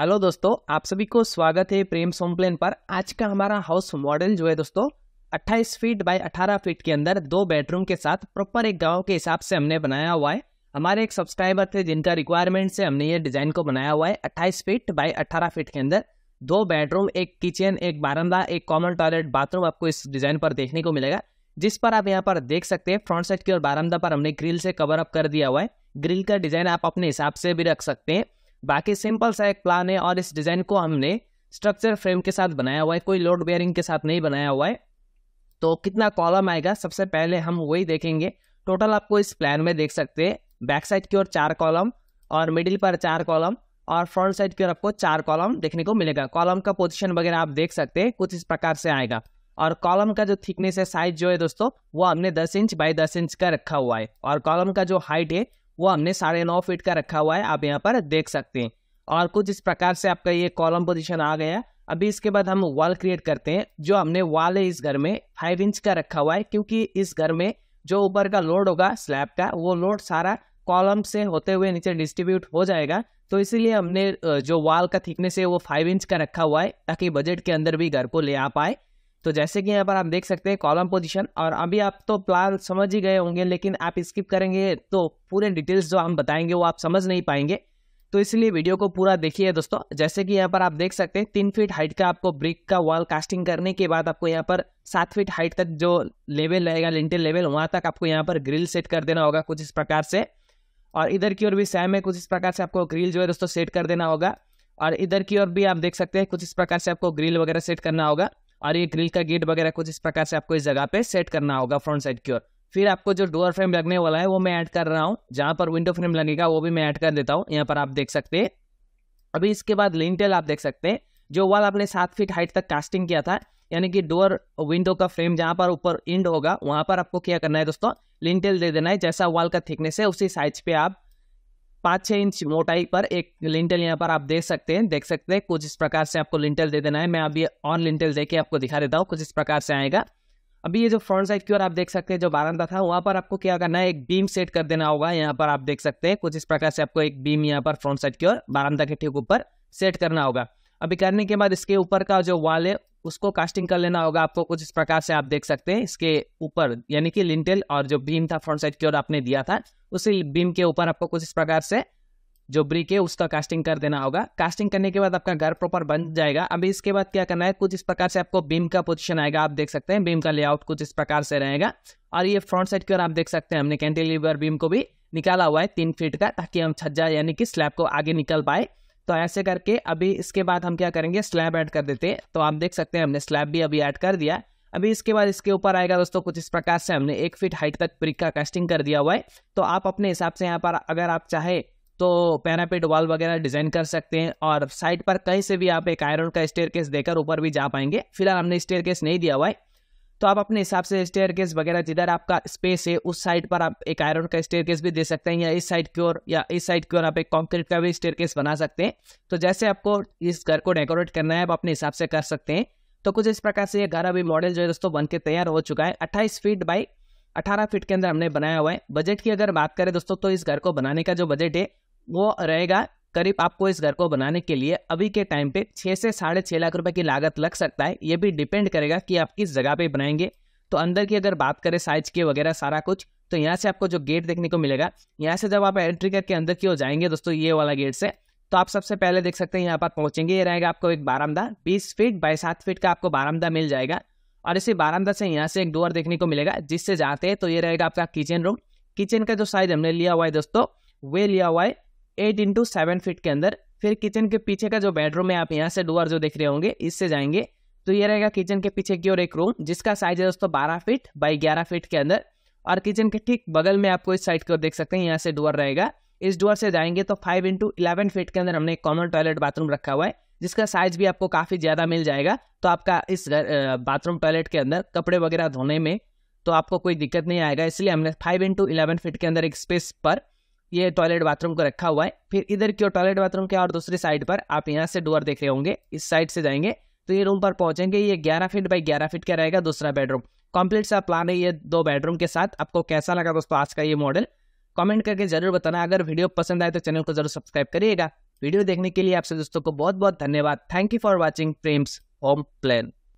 hello दोस्तों आप सभी को स्वागत है प्रेम सोम प्लेन पर आज का हमारा हाउस मॉडल जो है दोस्तों 28 फीट बाय 18 फीट के अंदर दो बेडरूम के साथ प्रॉपर एक गांव के हिसाब से हमने बनाया हुआ है हमारे एक सब्सक्राइबर थे जिनका रिक्वायरमेंट से हमने ये डिज़ाइन को बनाया हुआ है अट्ठाईस फीट बाई अट्ठारह फीट के अंदर दो बेडरूम एक किचन एक बारंदा एक कॉमन टॉयलेट बाथरूम आपको इस डिज़ाइन पर देखने को मिलेगा जिस पर आप यहाँ पर देख सकते हैं फ्रंट साइड की और बारंदा पर हमने ग्रिल से कवर अप कर दिया हुआ है ग्रिल का डिज़ाइन आप अपने हिसाब से भी रख सकते हैं बाकी सिंपल सा एक प्लान है और इस डिज़ाइन को हमने स्ट्रक्चर फ्रेम के साथ बनाया हुआ है कोई लोड बेयरिंग के साथ नहीं बनाया हुआ है तो कितना कॉलम आएगा सबसे पहले हम वही देखेंगे टोटल आपको इस प्लान में देख सकते हैं बैक साइड की ओर चार कॉलम और मिडिल पर चार कॉलम और फ्रंट साइड की ओर आपको चार कॉलम देखने को मिलेगा कॉलम का पोजिशन वगैरह आप देख सकते हैं कुछ इस प्रकार से आएगा और कॉलम का जो थिकनेस है साइज जो है दोस्तों वो हमने 10 इंच बाई 10 इंच का रखा हुआ है और कॉलम का जो हाइट है वो हमने साढ़े नौ फीट का रखा हुआ है आप यहाँ पर देख सकते हैं और कुछ इस प्रकार से आपका ये कॉलम पोजिशन आ गया अभी इसके बाद हम वॉल क्रिएट करते हैं जो हमने वॉल है इस घर में फाइव इंच का रखा हुआ है क्योंकि इस घर में जो ऊपर का लोड होगा स्लैब का वो लोड सारा कॉलम से होते हुए नीचे डिस्ट्रीब्यूट हो जाएगा तो इसीलिए हमने जो वॉल का थिकनेस है वो फाइव इंच का रखा हुआ है ताकि बजट के अंदर भी घर को ले आ पाए तो जैसे कि यहाँ पर आप देख सकते हैं कॉलम पोजीशन और अभी आप तो प्लान समझ ही गए होंगे लेकिन आप स्किप करेंगे तो पूरे डिटेल्स जो हम बताएंगे वो आप समझ नहीं पाएंगे तो इसलिए वीडियो को पूरा देखिए दोस्तों जैसे कि यहाँ पर आप देख सकते हैं तीन फीट हाइट का आपको ब्रिक का वॉल कास्टिंग करने के बाद आपको यहाँ पर सात फीट हाइट तक जो लेवल रहेगा लिंटेल लेवल वहाँ तक आपको यहाँ पर ग्रिल सेट कर देना होगा कुछ इस प्रकार से और इधर की ओर भी सैम है कुछ इस प्रकार से आपको ग्रिल जो है दोस्तों सेट कर देना होगा और इधर की ओर भी आप देख सकते हैं कुछ इस प्रकार से आपको ग्रिल वगैरह सेट करना होगा और ये ग्रिल का गेट वगैरह कुछ इस प्रकार से आपको इस जगह पे सेट करना होगा फ्रंट साइड की ओर फिर आपको जो डोर फ्रेम लगने वाला है वो मैं ऐड कर रहा हूँ जहाँ पर विंडो फ्रेम लगेगा वो भी मैं ऐड कर देता हूँ यहाँ पर आप देख सकते हैं अभी इसके बाद लिंटेल आप देख सकते हैं जो वाल आपने सात फीट हाइट तक कास्टिंग किया था यानी कि डोर विंडो का फ्रेम जहाँ पर ऊपर इंड होगा वहाँ पर आपको क्या करना है दोस्तों लिंटेल दे देना है जैसा वाल का थिकनेस है उसी साइज पर आप पाँच छः इंच मोटाई पर एक लिंटल यहाँ पर आप देख सकते हैं देख सकते हैं कुछ इस प्रकार से आपको लिंटल दे देना है मैं अभी ऑन लिंटल दे के आपको दिखा देता हूँ कुछ इस प्रकार से आएगा अभी ये जो फ्रंट साइड की ओर आप देख सकते हैं जो बारंदा था वहाँ पर आपको क्या करना है एक बीम सेट कर देना होगा यहाँ पर आप देख सकते हैं कुछ इस प्रकार से आपको एक बीम यहाँ पर फ्रंट साइड की ओर बारंदा के ठीक ऊपर सेट करना होगा अभी करने के बाद इसके ऊपर का जो वाल है उसको कास्टिंग कर लेना होगा आपको कुछ इस प्रकार से आप देख सकते हैं इसके ऊपर यानी कि लिंटेल और जो बीम था फ्रंट साइड की ओर आपने दिया था उसी बीम के ऊपर आपको कुछ इस प्रकार से जो ब्रिक है उसका कास्टिंग कर देना होगा कास्टिंग करने के बाद आपका घर प्रॉपर बन जाएगा अभी इसके बाद क्या करना है कुछ इस प्रकार से आपको बीम का पोजीशन आएगा आप देख सकते हैं बीम का लेआउट कुछ इस प्रकार से रहेगा और ये फ्रंट साइड की ओर आप देख सकते हैं हमने कैंटिलीवर बीम को भी निकाला हुआ है तीन फीट का ताकि हम छज्जा यानी कि स्लैब को आगे निकल पाए तो ऐसे करके अभी इसके बाद हम क्या करेंगे स्लैब ऐड कर देते हैं तो आप देख सकते हैं हमने स्लैब भी अभी ऐड कर दिया अभी इसके बाद इसके ऊपर आएगा दोस्तों कुछ इस प्रकार से हमने एक फीट हाइट तक ब्रिक का कास्टिंग कर दिया हुआ है तो आप अपने हिसाब से यहाँ पर अगर आप चाहे तो पैरापिट वॉल वगैरह डिजाइन कर सकते हैं और साइड पर कहीं से भी आप एक आयरन का स्टेयर केस देकर ऊपर भी जा पाएंगे फिलहाल हमने स्टेयर केस नहीं दिया हुआ है तो आप अपने हिसाब से स्टेयर केस वगैरह जिधर आपका स्पेस है उस साइड पर आप एक आयरन का स्टेयर केस भी दे सकते हैं या इस साइड की ओर या इस साइड की ओर आप एक कॉन्क्रीट का भी स्टेयर केस बना सकते हैं तो जैसे आपको इस घर को डेकोरेट करना है आप अपने हिसाब से कर सकते हैं तो कुछ इस प्रकार से ये घर अभी मॉडल जो है दोस्तों बन के तैयार हो चुका है अट्ठाईस फीट बाई अठारह फीट के अंदर हमने बनाया हुआ है बजट की अगर बात करें दोस्तों तो इस घर को बनाने का जो बजट है वो रहेगा करीब आपको इस घर को बनाने के लिए अभी के टाइम पे छः से साढ़े छः लाख रुपए की लागत लग सकता है ये भी डिपेंड करेगा कि आप किस जगह पे बनाएंगे तो अंदर की अगर बात करें साइज के वगैरह सारा कुछ तो यहाँ से आपको जो गेट देखने को मिलेगा यहाँ से जब आप एंट्री करके अंदर की ओर जाएंगे दोस्तों ये वाला गेट से तो आप सबसे पहले देख सकते हैं यहाँ पर पहुँचेंगे ये रहेगा आपको एक बारामदा बीस फीट बाई सात फीट का आपको बारामदा मिल जाएगा और इसी बारामदा से यहाँ से एक डोर देखने को मिलेगा जिससे जाते हैं तो ये रहेगा आपका किचन रूम किचन का जो साइज हमने लिया हुआ है दोस्तों वे लिया हुआ है एट इंटू सेवन फीट के अंदर फिर किचन के पीछे का जो बेडरूम है आप यहाँ से डोअर जो देख रहे होंगे इससे जाएंगे तो ये रहेगा किचन के पीछे की ओर एक रूम जिसका साइज है दोस्तों बारह फीट बाई ग्यारह फीट के अंदर और किचन के ठीक बगल में आपको इस साइड की ओर देख सकते हैं यहाँ से डोअर रहेगा इस डोअर से जाएंगे तो फाइव इंटू इलेवन फीट के अंदर हमने एक कॉमन टॉयलेट बाथरूम रखा हुआ है जिसका साइज भी आपको काफ़ी ज़्यादा मिल जाएगा तो आपका इस बाथरूम टॉयलेट के अंदर कपड़े वगैरह धोने में तो आपको कोई दिक्कत नहीं आएगा इसलिए हमने फाइव इंटू इलेवन फिट के अंदर एक स्पेस पर ये टॉयलेट बाथरूम को रखा हुआ है फिर इधर की ओर टॉयलेट बाथरूम के और दूसरी साइड पर आप यहाँ से डोर देख रहे होंगे इस साइड से जाएंगे तो ये रूम पर पहुंचेंगे ये ग्यारह फीट बाई ग्यारह फीट का रहेगा दूसरा बेडरूम कंप्लीट सा प्लान है ये दो बेडरूम के साथ आपको कैसा लगा दोस्तों आज का ये मॉडल कमेंट करके जरूर बताना अगर वीडियो पसंद आए तो चैनल को जरूर सब्सक्राइब करिएगा वीडियो देखने के लिए आपसे दोस्तों को बहुत बहुत धन्यवाद thank you for watching Prems home plan